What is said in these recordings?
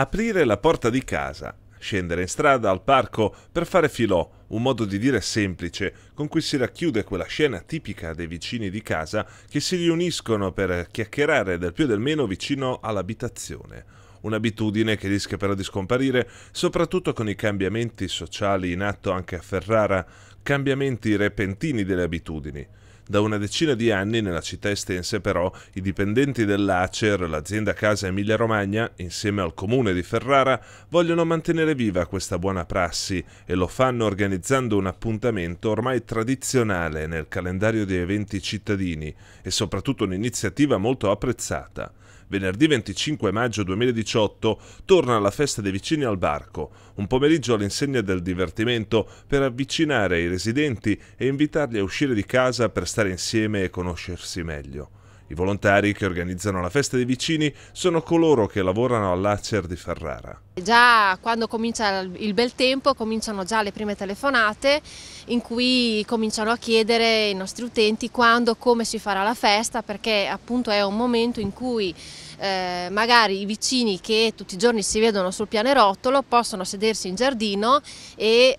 Aprire la porta di casa, scendere in strada al parco per fare filò, un modo di dire semplice con cui si racchiude quella scena tipica dei vicini di casa che si riuniscono per chiacchierare del più e del meno vicino all'abitazione. Un'abitudine che rischia però di scomparire, soprattutto con i cambiamenti sociali in atto anche a Ferrara, cambiamenti repentini delle abitudini. Da una decina di anni nella città estense però i dipendenti dell'Acer, l'azienda casa Emilia Romagna, insieme al comune di Ferrara, vogliono mantenere viva questa buona prassi e lo fanno organizzando un appuntamento ormai tradizionale nel calendario di eventi cittadini e soprattutto un'iniziativa molto apprezzata venerdì 25 maggio 2018, torna alla festa dei vicini al barco, un pomeriggio all'insegna del divertimento per avvicinare i residenti e invitarli a uscire di casa per stare insieme e conoscersi meglio. I volontari che organizzano la festa dei vicini sono coloro che lavorano all'Acer di Ferrara. Già quando comincia il bel tempo cominciano già le prime telefonate in cui cominciano a chiedere ai nostri utenti quando, come si farà la festa perché appunto è un momento in cui eh, magari i vicini che tutti i giorni si vedono sul pianerottolo possono sedersi in giardino e eh,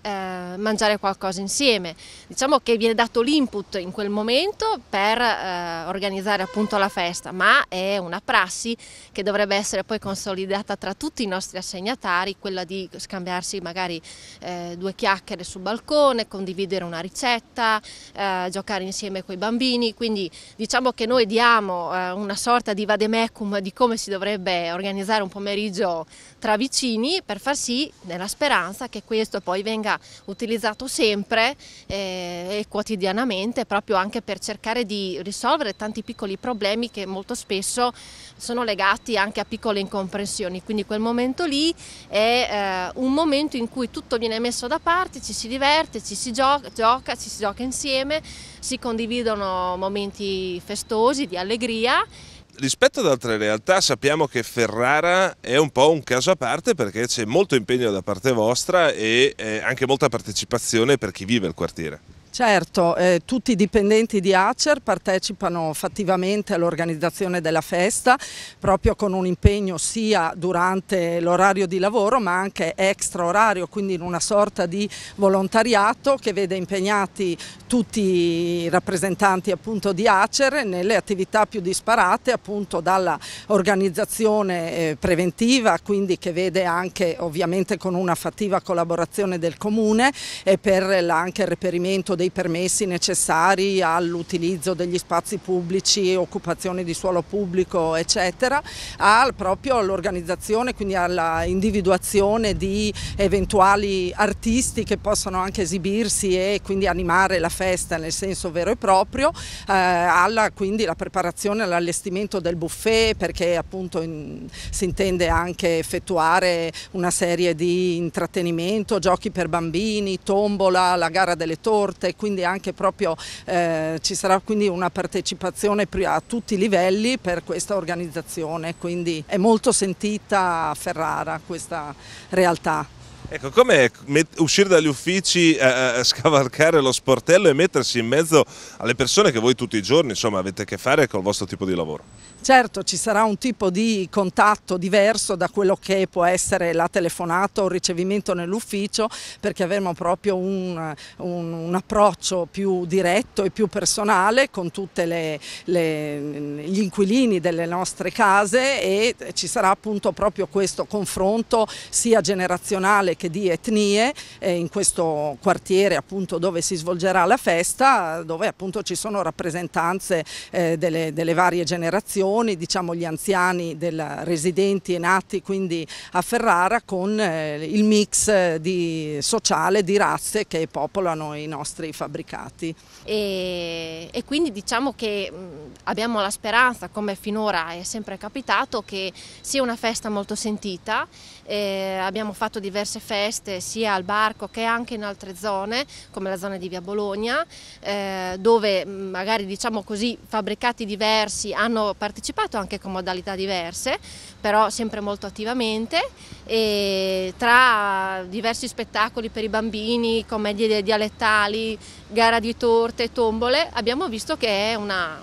mangiare qualcosa insieme. Diciamo che viene dato l'input in quel momento per eh, organizzare appunto la festa ma è una prassi che dovrebbe essere poi consolidata tra tutti i nostri assegnati destinatari, quella di scambiarsi magari eh, due chiacchiere sul balcone, condividere una ricetta, eh, giocare insieme con i bambini, quindi diciamo che noi diamo eh, una sorta di vademecum di come si dovrebbe organizzare un pomeriggio tra vicini per far sì, nella speranza che questo poi venga utilizzato sempre eh, e quotidianamente proprio anche per cercare di risolvere tanti piccoli problemi che molto spesso sono legati anche a piccole incomprensioni, quindi quel momento lì è eh, un momento in cui tutto viene messo da parte, ci si diverte, ci si gioca, gioca, ci si gioca insieme, si condividono momenti festosi di allegria rispetto ad altre realtà sappiamo che Ferrara è un po' un caso a parte perché c'è molto impegno da parte vostra e eh, anche molta partecipazione per chi vive il quartiere. Certo, eh, tutti i dipendenti di Acer partecipano fattivamente all'organizzazione della festa proprio con un impegno sia durante l'orario di lavoro ma anche extra orario, quindi in una sorta di volontariato che vede impegnati tutti i rappresentanti appunto di Acer nelle attività più disparate appunto dalla organizzazione eh, preventiva, quindi che vede anche ovviamente con una fattiva collaborazione del comune e per anche il reperimento dei permessi necessari all'utilizzo degli spazi pubblici, occupazione di suolo pubblico eccetera, al proprio all'organizzazione, quindi all'individuazione di eventuali artisti che possono anche esibirsi e quindi animare la festa nel senso vero e proprio, eh, alla quindi la preparazione all'allestimento del buffet perché appunto in, si intende anche effettuare una serie di intrattenimento, giochi per bambini, tombola, la gara delle torte, e quindi anche proprio eh, ci sarà quindi una partecipazione a tutti i livelli per questa organizzazione, quindi è molto sentita a Ferrara questa realtà. Ecco, come uscire dagli uffici, eh, eh, eh, scavalcare lo sportello e mettersi in mezzo alle persone che voi tutti i giorni insomma, avete a che fare col vostro tipo di lavoro? Certo, ci sarà un tipo di contatto diverso da quello che può essere la telefonata o il ricevimento nell'ufficio, perché avremo proprio un, un, un, approccio più diretto e più personale con tutti gli inquilini delle nostre case e ci sarà appunto proprio questo confronto sia generazionale anche di etnie in questo quartiere appunto dove si svolgerà la festa, dove appunto ci sono rappresentanze eh, delle, delle varie generazioni, diciamo gli anziani del, residenti e nati quindi a Ferrara con eh, il mix di, sociale di razze che popolano i nostri fabbricati. E, e quindi diciamo che mm, abbiamo la speranza, come finora è sempre capitato, che sia una festa molto sentita, eh, abbiamo fatto diverse feste feste sia al Barco che anche in altre zone come la zona di Via Bologna eh, dove mm, magari diciamo così fabbricati diversi hanno partecipato anche con modalità diverse però sempre molto attivamente e tra diversi spettacoli per i bambini, commedie dialettali, gara di torte, tombole abbiamo visto che è una,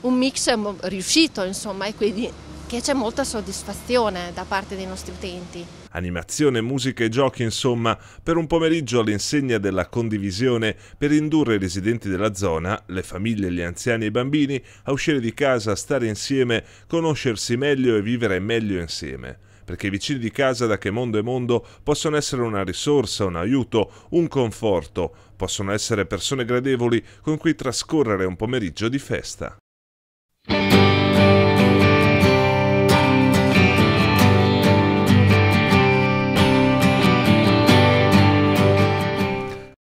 un mix riuscito insomma e quindi che c'è molta soddisfazione da parte dei nostri utenti. Animazione, musica e giochi, insomma, per un pomeriggio all'insegna della condivisione per indurre i residenti della zona, le famiglie, gli anziani e i bambini, a uscire di casa, stare insieme, conoscersi meglio e vivere meglio insieme perché i vicini di casa da che mondo è mondo possono essere una risorsa, un aiuto, un conforto, possono essere persone gradevoli con cui trascorrere un pomeriggio di festa.